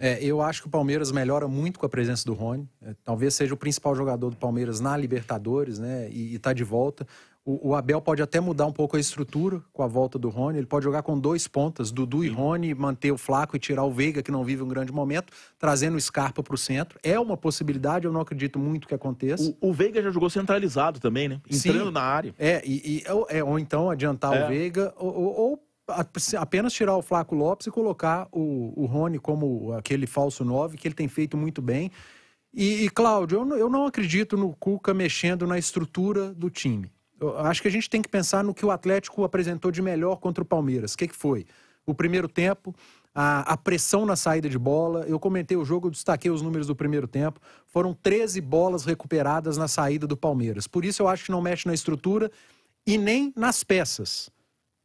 É, eu acho que o Palmeiras melhora muito com a presença do Rony. É, talvez seja o principal jogador do Palmeiras na Libertadores, né? E está de volta. O, o, Abel pode até mudar um pouco a estrutura com a volta do Rony. Ele pode jogar com dois pontas, Dudu e Rony, manter o Flaco e tirar o Veiga, que não vive um grande momento, trazendo o Scarpa para o centro. É uma possibilidade, eu não acredito muito que aconteça. O, o Veiga já jogou centralizado também, né? Entrando Sim, na área. É, e, e ou, é, ou então adiantar é. o Veiga, ou, ou apenas tirar o Flaco Lopes e colocar o, o Rony como aquele falso 9 que ele tem feito muito bem. E, e Cláudio, eu, eu não acredito no Cuca mexendo na estrutura do time. Eu acho que a gente tem que pensar no que o Atlético apresentou de melhor contra o Palmeiras. O que, que foi? O primeiro tempo, a, a, pressão na saída de bola. Eu comentei o jogo, destaquei os números do primeiro tempo. Foram 13 bolas recuperadas na saída do Palmeiras. Por isso eu acho que não mexe na estrutura e nem nas peças.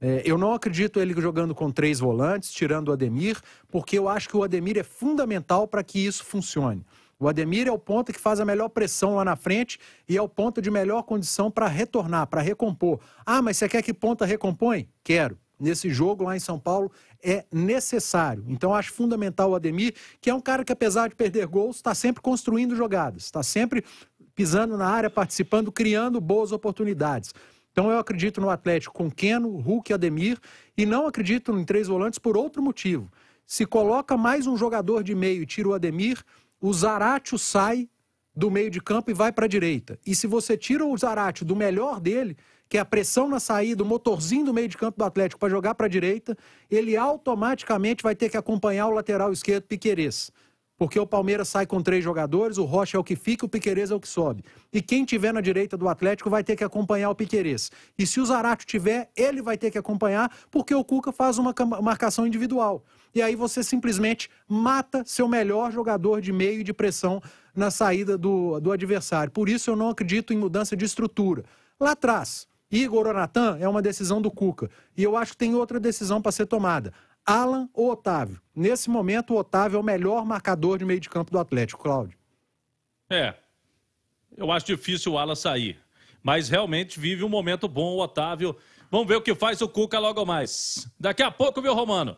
É, eu não acredito ele jogando com três volantes, tirando o Ademir, porque eu acho que o Ademir é fundamental para que isso funcione. O Ademir é o ponto que faz a melhor pressão lá na frente e é o ponto de melhor condição para retornar, para recompor. Ah, mas você quer que ponta recompõe? Quero. Nesse jogo lá em São Paulo é necessário. Então acho fundamental o Ademir, que é um cara que apesar de perder gols, está sempre construindo jogadas, está sempre pisando na área, participando, criando boas oportunidades. Então eu acredito no Atlético com Keno, Hulk e Ademir e não acredito em três volantes por outro motivo. Se coloca mais um jogador de meio e tira o Ademir, o Zaratio sai do meio de campo e vai para a direita. E se você tira o Zaratio do melhor dele, que é a pressão na saída, o motorzinho do meio de campo do Atlético para jogar para a direita, ele automaticamente vai ter que acompanhar o lateral esquerdo Piqueires. Porque o Palmeiras sai com três jogadores, o Rocha é o que fica, o Piquerez é o que sobe. E quem tiver na direita do Atlético vai ter que acompanhar o Piquerez. E se o Zarate tiver, ele vai ter que acompanhar, porque o Cuca faz uma marcação individual. E aí você simplesmente mata seu melhor jogador de meio e de pressão na saída do, do adversário. Por isso eu não acredito em mudança de estrutura. Lá atrás, Igor Oratan é uma decisão do Cuca. E eu acho que tem outra decisão para ser tomada. Alan ou Otávio? Nesse momento, o Otávio é o melhor marcador de meio de campo do Atlético, Cláudio. É. Eu acho difícil o Alan sair. Mas realmente vive um momento bom o Otávio. Vamos ver o que faz o Cuca logo mais. Daqui a pouco, viu, Romano?